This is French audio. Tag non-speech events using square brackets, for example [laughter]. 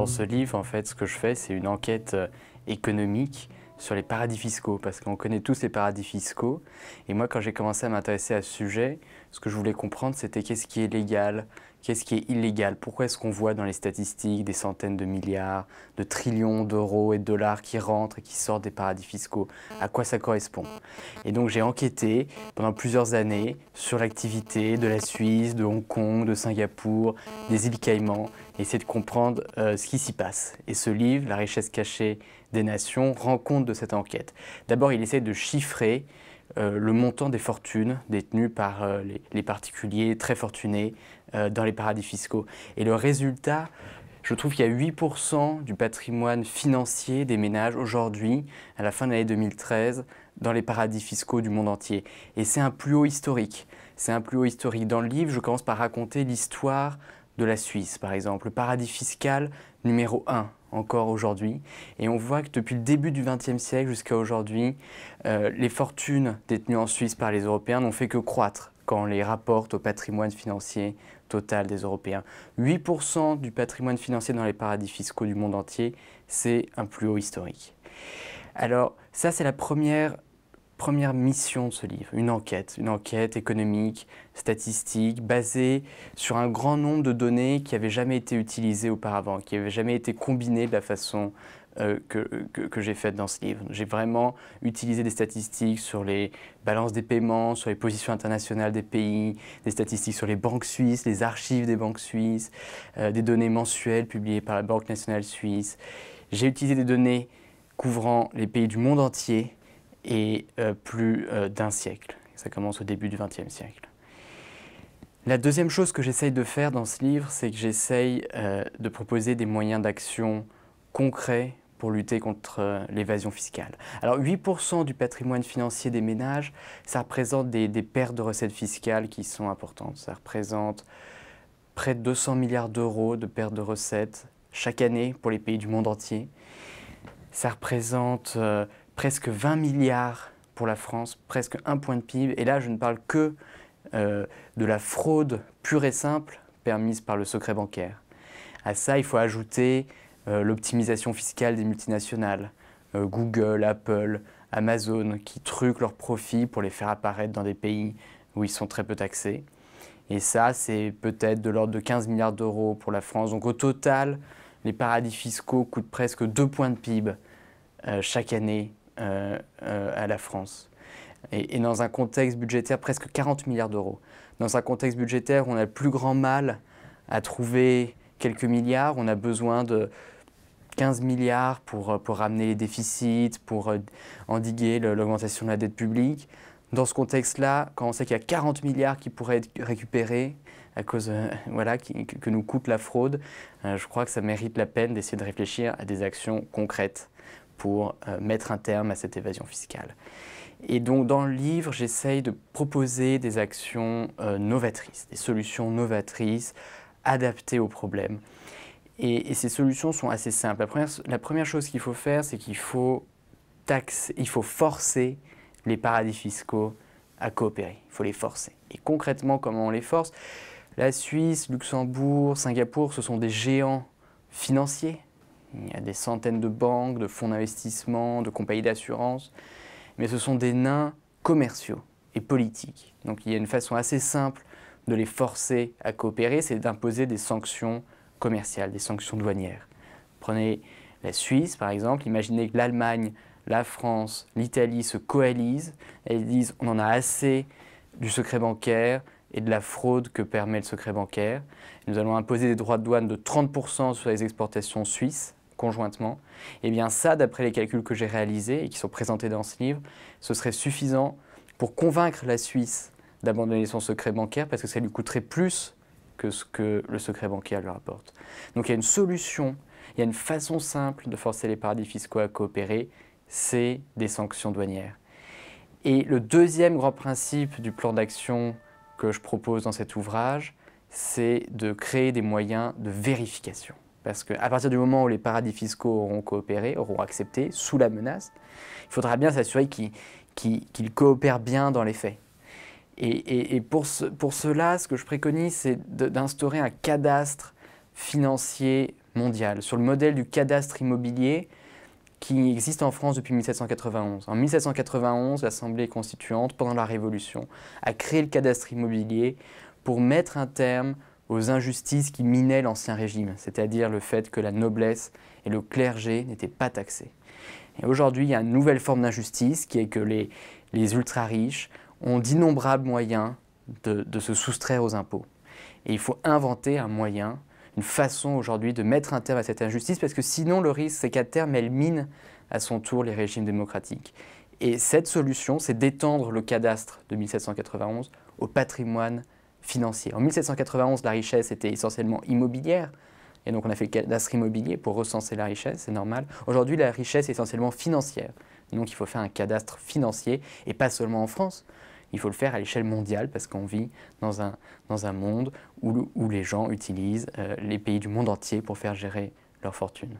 dans ce livre, en fait, ce que je fais, c'est une enquête euh, économique sur les paradis fiscaux, parce qu'on connaît tous les paradis fiscaux. Et moi, quand j'ai commencé à m'intéresser à ce sujet, ce que je voulais comprendre, c'était qu'est-ce qui est légal, Qu'est-ce qui est illégal Pourquoi est-ce qu'on voit dans les statistiques des centaines de milliards, de trillions d'euros et de dollars qui rentrent et qui sortent des paradis fiscaux À quoi ça correspond Et donc j'ai enquêté pendant plusieurs années sur l'activité de la Suisse, de Hong Kong, de Singapour, des îles Caïmans, et essayer de comprendre euh, ce qui s'y passe. Et ce livre, La richesse cachée des nations, rend compte de cette enquête. D'abord, il essaie de chiffrer euh, le montant des fortunes détenues par euh, les, particuliers très fortunés euh, dans les paradis fiscaux. Et le résultat, je trouve qu'il y a 8% du patrimoine financier des ménages aujourd'hui, à la fin de l'année 2013, dans les paradis fiscaux du monde entier. Et c'est un plus haut historique. C'est un plus haut historique. Dans le livre, je commence par raconter l'histoire de la Suisse, par exemple, le paradis fiscal numéro 1 encore aujourd'hui. Et on voit que depuis le début du XXe siècle jusqu'à aujourd'hui, euh, les fortunes détenues en Suisse par les Européens n'ont fait que croître quand on les rapporte au patrimoine financier total des Européens. 8% du patrimoine financier dans les paradis fiscaux du monde entier, c'est un plus haut historique. Alors ça, c'est la première première mission de ce livre, une enquête, une enquête économique, statistique, basée sur un grand nombre de données qui n'avaient jamais été utilisées auparavant, qui n'avaient jamais été combinées de la façon euh, que, j'ai faite dans ce livre. J'ai vraiment utilisé des statistiques sur les balances des paiements, sur les positions internationales des pays, des statistiques sur les banques suisses, les archives des banques suisses, euh, des données mensuelles publiées par la Banque nationale suisse. J'ai utilisé des données couvrant les pays du monde entier, et euh, plus euh, d'un siècle. Ça commence au début du XXe siècle. La deuxième chose que j'essaye de faire dans ce livre, c'est que j'essaye euh, de proposer des moyens d'action concrets pour lutter contre l'évasion fiscale. Alors 8% du patrimoine financier des ménages, ça représente des, pertes de recettes fiscales qui sont importantes. Ça représente près de 200 milliards d'euros de pertes de recettes chaque année pour les pays du monde entier. Ça représente presque 20 milliards pour la France, presque un point de PIB. Et là, je ne parle que euh, de la fraude pure et simple permise par le secret bancaire. À ça, il faut ajouter euh, l'optimisation fiscale des multinationales, euh, Google, Apple, Amazon, qui truquent leurs profits pour les faire apparaître dans des pays où ils sont très peu taxés. Et ça, c'est peut-être de l'ordre de 15 milliards d'euros pour la France. Donc au total, les paradis fiscaux coûtent presque deux points de PIB chaque année euh, euh, à la France. Et, dans un contexte budgétaire, presque 40 milliards d'euros. Dans un contexte budgétaire, on a le plus grand mal à trouver quelques milliards. On a besoin de 15 milliards pour, euh, pour ramener les déficits, pour endiguer l'augmentation de la dette publique. Dans ce contexte-là, quand on sait qu'il y a 40 milliards qui pourraient être récupérés à cause [laughs] voilà, que nous coûte la fraude, je crois que ça mérite la peine d'essayer de réfléchir à des actions concrètes pour euh, mettre un terme à cette évasion fiscale. Et donc dans le livre, j'essaye de proposer des actions euh, novatrices, des solutions novatrices adaptées aux problème. Et, ces solutions sont assez simples. La première, chose qu'il faut faire, c'est qu'il faut il faut forcer les paradis fiscaux à coopérer. Il faut les forcer. Et concrètement, comment on les force La Suisse, Luxembourg, Singapour, ce sont des géants financiers il y a des centaines de banques, de fonds d'investissement, de compagnies d'assurance, mais ce sont des nains commerciaux et politiques. Donc il y a une façon assez simple de les forcer à coopérer, c'est d'imposer des sanctions commerciales, des sanctions douanières. Prenez la Suisse par exemple, imaginez que l'Allemagne, la France, l'Italie se coalisent et disent on en a assez du secret bancaire, et de la fraude que permet le secret bancaire. Nous allons imposer des droits de douane de 30% sur les exportations suisses conjointement, et eh bien ça, d'après les calculs que j'ai réalisés et qui sont présentés dans ce livre, ce serait suffisant pour convaincre la Suisse d'abandonner son secret bancaire parce que ça lui coûterait plus que ce que le secret bancaire leur apporte. Donc il y a une solution, il y a une façon simple de forcer les paradis fiscaux à coopérer, c'est des sanctions douanières. Et le deuxième grand principe du plan d'action que je propose dans cet ouvrage, c'est de créer des moyens de vérification. Parce qu'à partir du moment où les paradis fiscaux auront coopéré, auront accepté, sous la menace, il faudra bien s'assurer qu'ils coopèrent bien dans les faits. Et, pour, pour, cela, ce que je préconise, c'est d'instaurer un cadastre financier mondial, sur le modèle du cadastre immobilier qui existe en France depuis 1791. En 1791, l'Assemblée constituante, pendant la Révolution, a créé le cadastre immobilier pour mettre un terme aux injustices qui minaient l'Ancien Régime, c'est-à-dire le fait que la noblesse et le clergé n'étaient pas taxés. Et aujourd'hui, il y a une nouvelle forme d'injustice qui est que les, ultra-riches ont d'innombrables moyens de, de se soustraire aux impôts. Et il faut inventer un moyen, une façon aujourd'hui de mettre un terme à cette injustice, parce que sinon le risque, c'est qu'à terme, elle mine à son tour les régimes démocratiques. Et cette solution, c'est d'étendre le cadastre de 1791 au patrimoine en 1791, la richesse était essentiellement immobilière. Et donc on a fait le cadastre immobilier pour recenser la richesse, c'est normal. Aujourd'hui, la richesse est essentiellement financière. Donc il faut faire un cadastre financier, et pas seulement en France. Il faut le faire à l'échelle mondiale parce qu'on vit dans un, monde où, les gens utilisent euh, les pays du monde entier pour faire gérer leur fortune.